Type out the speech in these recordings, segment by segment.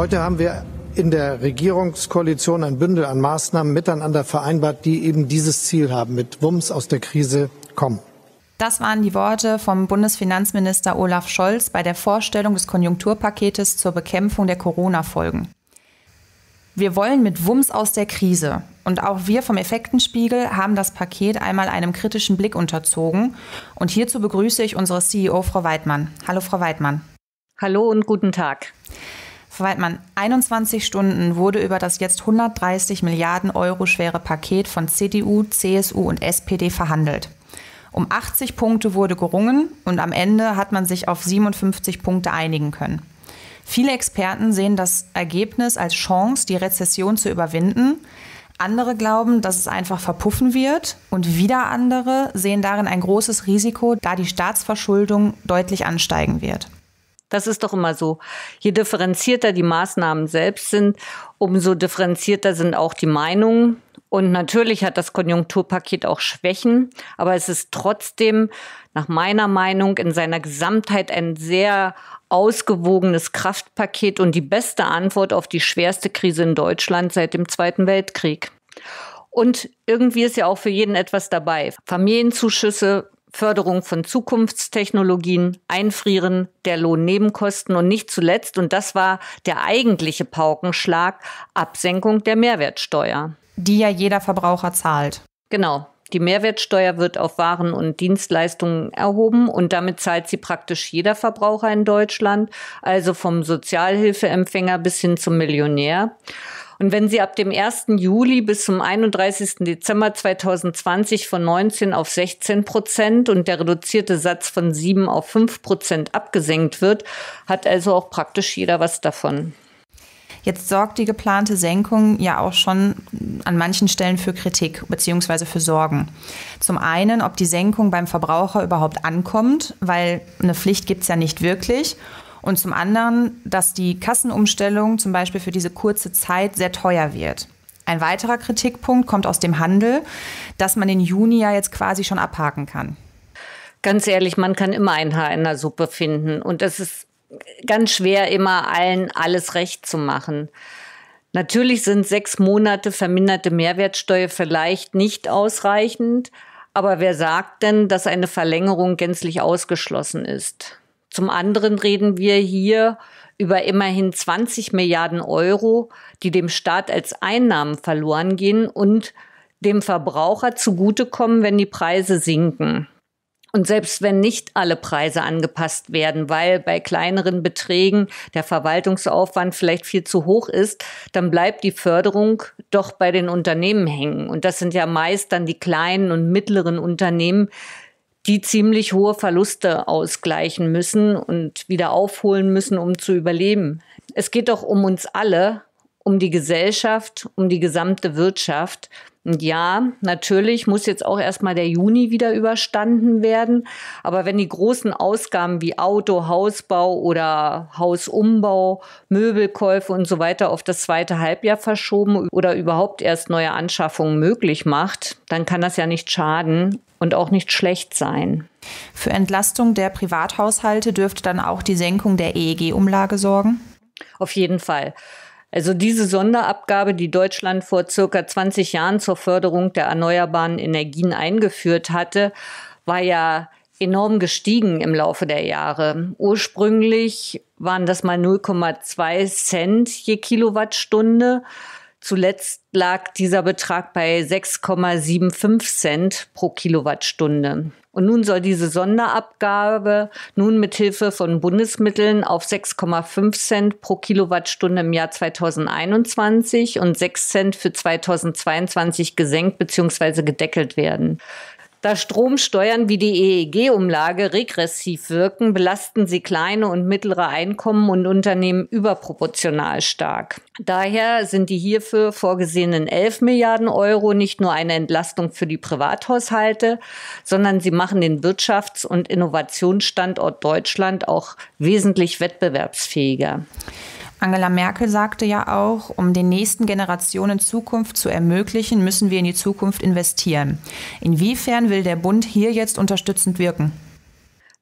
Heute haben wir in der Regierungskoalition ein Bündel an Maßnahmen miteinander vereinbart, die eben dieses Ziel haben, mit Wumms aus der Krise kommen. Das waren die Worte vom Bundesfinanzminister Olaf Scholz bei der Vorstellung des Konjunkturpaketes zur Bekämpfung der Corona-Folgen. Wir wollen mit Wumms aus der Krise. Und auch wir vom Effektenspiegel haben das Paket einmal einem kritischen Blick unterzogen. Und hierzu begrüße ich unsere CEO, Frau Weidmann. Hallo, Frau Weidmann. Hallo und guten Tag. Verweiltmann, 21 Stunden wurde über das jetzt 130 Milliarden Euro schwere Paket von CDU, CSU und SPD verhandelt. Um 80 Punkte wurde gerungen und am Ende hat man sich auf 57 Punkte einigen können. Viele Experten sehen das Ergebnis als Chance, die Rezession zu überwinden. Andere glauben, dass es einfach verpuffen wird und wieder andere sehen darin ein großes Risiko, da die Staatsverschuldung deutlich ansteigen wird. Das ist doch immer so. Je differenzierter die Maßnahmen selbst sind, umso differenzierter sind auch die Meinungen. Und natürlich hat das Konjunkturpaket auch Schwächen, aber es ist trotzdem nach meiner Meinung in seiner Gesamtheit ein sehr ausgewogenes Kraftpaket und die beste Antwort auf die schwerste Krise in Deutschland seit dem Zweiten Weltkrieg. Und irgendwie ist ja auch für jeden etwas dabei. Familienzuschüsse, Förderung von Zukunftstechnologien, Einfrieren der Lohnnebenkosten und nicht zuletzt, und das war der eigentliche Paukenschlag, Absenkung der Mehrwertsteuer. Die ja jeder Verbraucher zahlt. Genau. Die Mehrwertsteuer wird auf Waren und Dienstleistungen erhoben und damit zahlt sie praktisch jeder Verbraucher in Deutschland, also vom Sozialhilfeempfänger bis hin zum Millionär. Und wenn sie ab dem 1. Juli bis zum 31. Dezember 2020 von 19 auf 16 Prozent und der reduzierte Satz von 7 auf 5 Prozent abgesenkt wird, hat also auch praktisch jeder was davon. Jetzt sorgt die geplante Senkung ja auch schon an manchen Stellen für Kritik bzw. für Sorgen. Zum einen, ob die Senkung beim Verbraucher überhaupt ankommt, weil eine Pflicht gibt es ja nicht wirklich. Und zum anderen, dass die Kassenumstellung zum Beispiel für diese kurze Zeit sehr teuer wird. Ein weiterer Kritikpunkt kommt aus dem Handel, dass man den Juni ja jetzt quasi schon abhaken kann. Ganz ehrlich, man kann immer ein Haar in der Suppe finden. Und es ist ganz schwer, immer allen alles recht zu machen. Natürlich sind sechs Monate verminderte Mehrwertsteuer vielleicht nicht ausreichend, aber wer sagt denn, dass eine Verlängerung gänzlich ausgeschlossen ist? Zum anderen reden wir hier über immerhin 20 Milliarden Euro, die dem Staat als Einnahmen verloren gehen und dem Verbraucher zugutekommen, wenn die Preise sinken. Und selbst wenn nicht alle Preise angepasst werden, weil bei kleineren Beträgen der Verwaltungsaufwand vielleicht viel zu hoch ist, dann bleibt die Förderung doch bei den Unternehmen hängen. Und das sind ja meist dann die kleinen und mittleren Unternehmen, die ziemlich hohe Verluste ausgleichen müssen und wieder aufholen müssen, um zu überleben. Es geht doch um uns alle, um die Gesellschaft, um die gesamte Wirtschaft. Und ja, natürlich muss jetzt auch erstmal der Juni wieder überstanden werden. Aber wenn die großen Ausgaben wie Auto, Hausbau oder Hausumbau, Möbelkäufe und so weiter auf das zweite Halbjahr verschoben oder überhaupt erst neue Anschaffungen möglich macht, dann kann das ja nicht schaden und auch nicht schlecht sein. Für Entlastung der Privathaushalte dürfte dann auch die Senkung der EEG-Umlage sorgen? Auf jeden Fall. Also diese Sonderabgabe, die Deutschland vor circa 20 Jahren zur Förderung der erneuerbaren Energien eingeführt hatte, war ja enorm gestiegen im Laufe der Jahre. Ursprünglich waren das mal 0,2 Cent je Kilowattstunde. Zuletzt lag dieser Betrag bei 6,75 Cent pro Kilowattstunde. Und nun soll diese Sonderabgabe nun mit Hilfe von Bundesmitteln auf 6,5 Cent pro Kilowattstunde im Jahr 2021 und 6 Cent für 2022 gesenkt bzw. gedeckelt werden. Da Stromsteuern wie die EEG-Umlage regressiv wirken, belasten sie kleine und mittlere Einkommen und Unternehmen überproportional stark. Daher sind die hierfür vorgesehenen 11 Milliarden Euro nicht nur eine Entlastung für die Privathaushalte, sondern sie machen den Wirtschafts- und Innovationsstandort Deutschland auch wesentlich wettbewerbsfähiger. Angela Merkel sagte ja auch, um den nächsten Generationen Zukunft zu ermöglichen, müssen wir in die Zukunft investieren. Inwiefern will der Bund hier jetzt unterstützend wirken?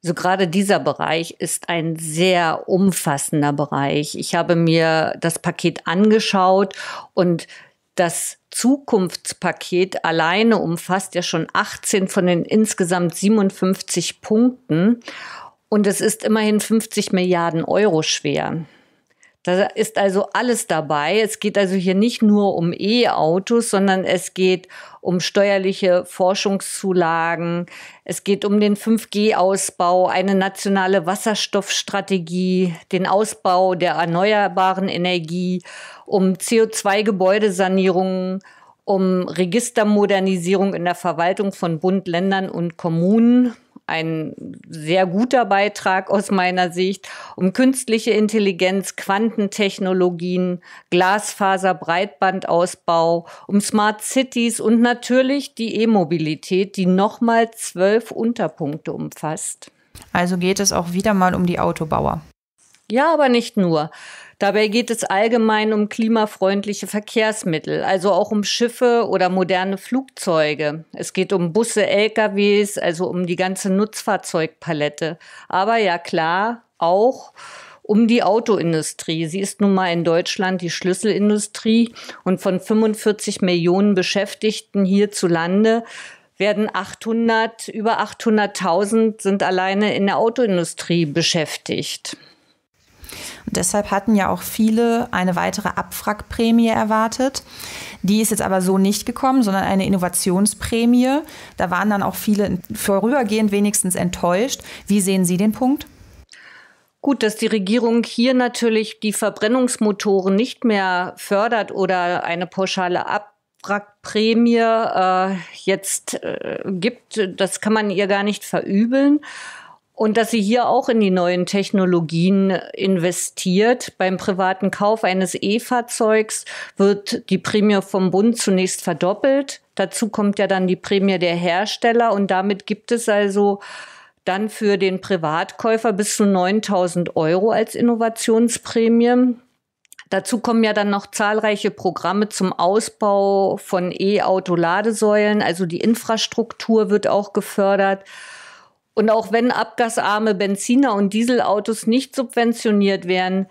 So also gerade dieser Bereich ist ein sehr umfassender Bereich. Ich habe mir das Paket angeschaut und das Zukunftspaket alleine umfasst ja schon 18 von den insgesamt 57 Punkten. Und es ist immerhin 50 Milliarden Euro schwer. Da ist also alles dabei. Es geht also hier nicht nur um E-Autos, sondern es geht um steuerliche Forschungszulagen. Es geht um den 5G-Ausbau, eine nationale Wasserstoffstrategie, den Ausbau der erneuerbaren Energie, um CO2-Gebäudesanierungen, um Registermodernisierung in der Verwaltung von Bund, Ländern und Kommunen ein sehr guter Beitrag aus meiner Sicht, um künstliche Intelligenz, Quantentechnologien, Glasfaser, Breitbandausbau, um Smart Cities und natürlich die E-Mobilität, die nochmal zwölf Unterpunkte umfasst. Also geht es auch wieder mal um die Autobauer. Ja, aber nicht nur. Dabei geht es allgemein um klimafreundliche Verkehrsmittel, also auch um Schiffe oder moderne Flugzeuge. Es geht um Busse, LKWs, also um die ganze Nutzfahrzeugpalette. Aber ja klar, auch um die Autoindustrie. Sie ist nun mal in Deutschland die Schlüsselindustrie und von 45 Millionen Beschäftigten hierzulande werden 800, über 800.000 sind alleine in der Autoindustrie beschäftigt. Deshalb hatten ja auch viele eine weitere Abwrackprämie erwartet. Die ist jetzt aber so nicht gekommen, sondern eine Innovationsprämie. Da waren dann auch viele vorübergehend wenigstens enttäuscht. Wie sehen Sie den Punkt? Gut, dass die Regierung hier natürlich die Verbrennungsmotoren nicht mehr fördert oder eine pauschale Abwrackprämie äh, jetzt äh, gibt, das kann man ihr gar nicht verübeln. Und dass sie hier auch in die neuen Technologien investiert. Beim privaten Kauf eines E-Fahrzeugs wird die Prämie vom Bund zunächst verdoppelt. Dazu kommt ja dann die Prämie der Hersteller und damit gibt es also dann für den Privatkäufer bis zu 9000 Euro als Innovationsprämie. Dazu kommen ja dann noch zahlreiche Programme zum Ausbau von E-Auto-Ladesäulen. Also die Infrastruktur wird auch gefördert. Und auch wenn abgasarme Benziner und Dieselautos nicht subventioniert werden,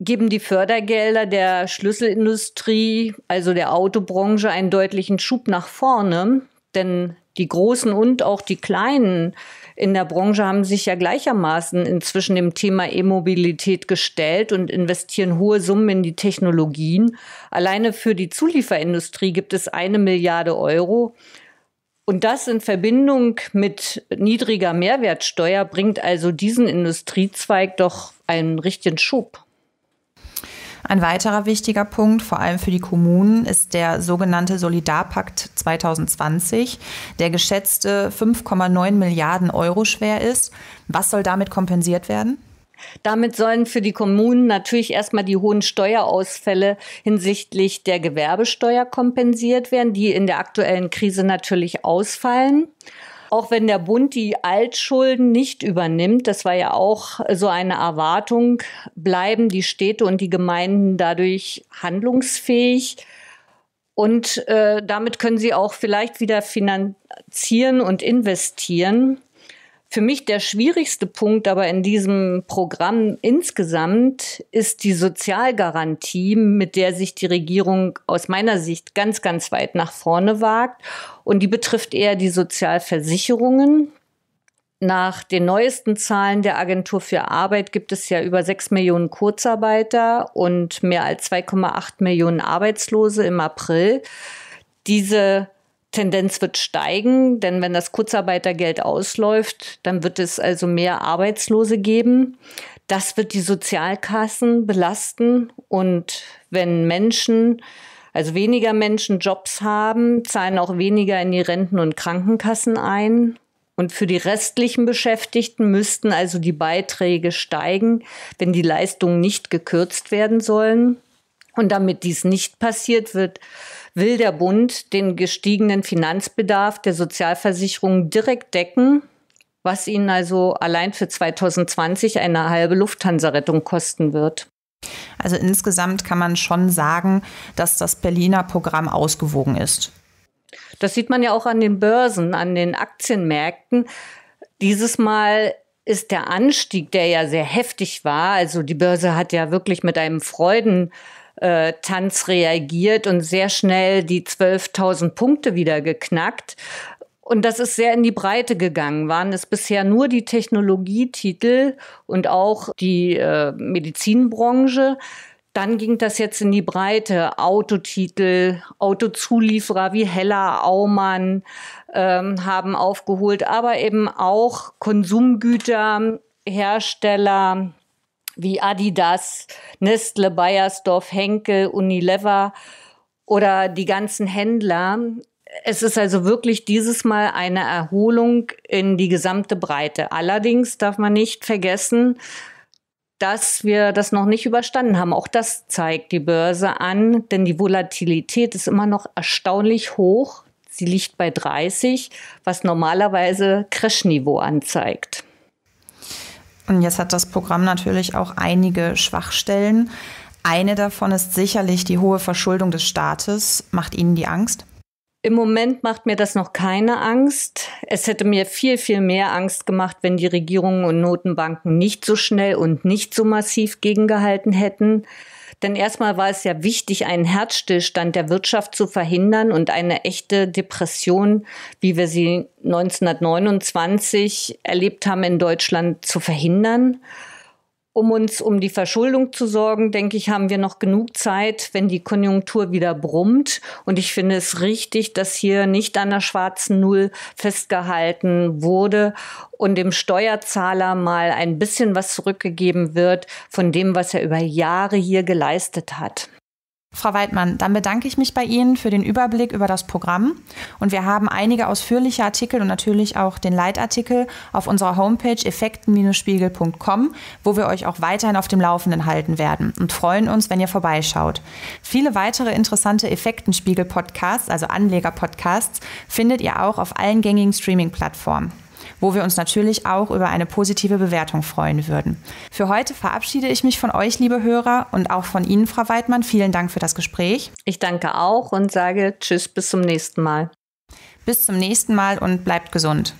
geben die Fördergelder der Schlüsselindustrie, also der Autobranche, einen deutlichen Schub nach vorne. Denn die Großen und auch die Kleinen in der Branche haben sich ja gleichermaßen inzwischen dem Thema E-Mobilität gestellt und investieren hohe Summen in die Technologien. Alleine für die Zulieferindustrie gibt es eine Milliarde Euro. Und das in Verbindung mit niedriger Mehrwertsteuer bringt also diesen Industriezweig doch einen richtigen Schub. Ein weiterer wichtiger Punkt, vor allem für die Kommunen, ist der sogenannte Solidarpakt 2020, der geschätzte 5,9 Milliarden Euro schwer ist. Was soll damit kompensiert werden? Damit sollen für die Kommunen natürlich erstmal die hohen Steuerausfälle hinsichtlich der Gewerbesteuer kompensiert werden, die in der aktuellen Krise natürlich ausfallen auch wenn der Bund die Altschulden nicht übernimmt, das war ja auch so eine Erwartung, bleiben die Städte und die Gemeinden dadurch handlungsfähig. Und äh, damit können sie auch vielleicht wieder finanzieren und investieren. Für mich der schwierigste Punkt aber in diesem Programm insgesamt ist die Sozialgarantie, mit der sich die Regierung aus meiner Sicht ganz, ganz weit nach vorne wagt. Und die betrifft eher die Sozialversicherungen. Nach den neuesten Zahlen der Agentur für Arbeit gibt es ja über 6 Millionen Kurzarbeiter und mehr als 2,8 Millionen Arbeitslose im April. Diese Tendenz wird steigen, denn wenn das Kurzarbeitergeld ausläuft, dann wird es also mehr Arbeitslose geben. Das wird die Sozialkassen belasten. Und wenn Menschen, also weniger Menschen Jobs haben, zahlen auch weniger in die Renten- und Krankenkassen ein. Und für die restlichen Beschäftigten müssten also die Beiträge steigen, wenn die Leistungen nicht gekürzt werden sollen. Und damit dies nicht passiert wird, will der Bund den gestiegenen Finanzbedarf der Sozialversicherung direkt decken, was ihnen also allein für 2020 eine halbe Lufthansa-Rettung kosten wird. Also insgesamt kann man schon sagen, dass das Berliner Programm ausgewogen ist. Das sieht man ja auch an den Börsen, an den Aktienmärkten. Dieses Mal ist der Anstieg, der ja sehr heftig war, also die Börse hat ja wirklich mit einem Freuden äh, Tanz reagiert und sehr schnell die 12.000 Punkte wieder geknackt. Und das ist sehr in die Breite gegangen. Waren es bisher nur die Technologietitel und auch die äh, Medizinbranche? Dann ging das jetzt in die Breite. Autotitel, Autozulieferer wie Heller, Aumann ähm, haben aufgeholt, aber eben auch Konsumgüter, Hersteller, wie Adidas, Nestle, Bayersdorf, Henkel, Unilever oder die ganzen Händler. Es ist also wirklich dieses Mal eine Erholung in die gesamte Breite. Allerdings darf man nicht vergessen, dass wir das noch nicht überstanden haben. Auch das zeigt die Börse an, denn die Volatilität ist immer noch erstaunlich hoch. Sie liegt bei 30, was normalerweise Crashniveau anzeigt. Und jetzt hat das Programm natürlich auch einige Schwachstellen. Eine davon ist sicherlich die hohe Verschuldung des Staates. Macht Ihnen die Angst? Im Moment macht mir das noch keine Angst. Es hätte mir viel, viel mehr Angst gemacht, wenn die Regierungen und Notenbanken nicht so schnell und nicht so massiv gegengehalten hätten. Denn erstmal war es ja wichtig, einen Herzstillstand der Wirtschaft zu verhindern und eine echte Depression, wie wir sie 1929 erlebt haben in Deutschland, zu verhindern. Um uns um die Verschuldung zu sorgen, denke ich, haben wir noch genug Zeit, wenn die Konjunktur wieder brummt. Und ich finde es richtig, dass hier nicht an der schwarzen Null festgehalten wurde und dem Steuerzahler mal ein bisschen was zurückgegeben wird von dem, was er über Jahre hier geleistet hat. Frau Weidmann, dann bedanke ich mich bei Ihnen für den Überblick über das Programm. Und wir haben einige ausführliche Artikel und natürlich auch den Leitartikel auf unserer Homepage effekten-spiegel.com, wo wir euch auch weiterhin auf dem Laufenden halten werden und freuen uns, wenn ihr vorbeischaut. Viele weitere interessante Effektenspiegel-Podcasts, also Anleger-Podcasts, findet ihr auch auf allen gängigen Streaming-Plattformen wo wir uns natürlich auch über eine positive Bewertung freuen würden. Für heute verabschiede ich mich von euch, liebe Hörer, und auch von Ihnen, Frau Weidmann. Vielen Dank für das Gespräch. Ich danke auch und sage Tschüss, bis zum nächsten Mal. Bis zum nächsten Mal und bleibt gesund.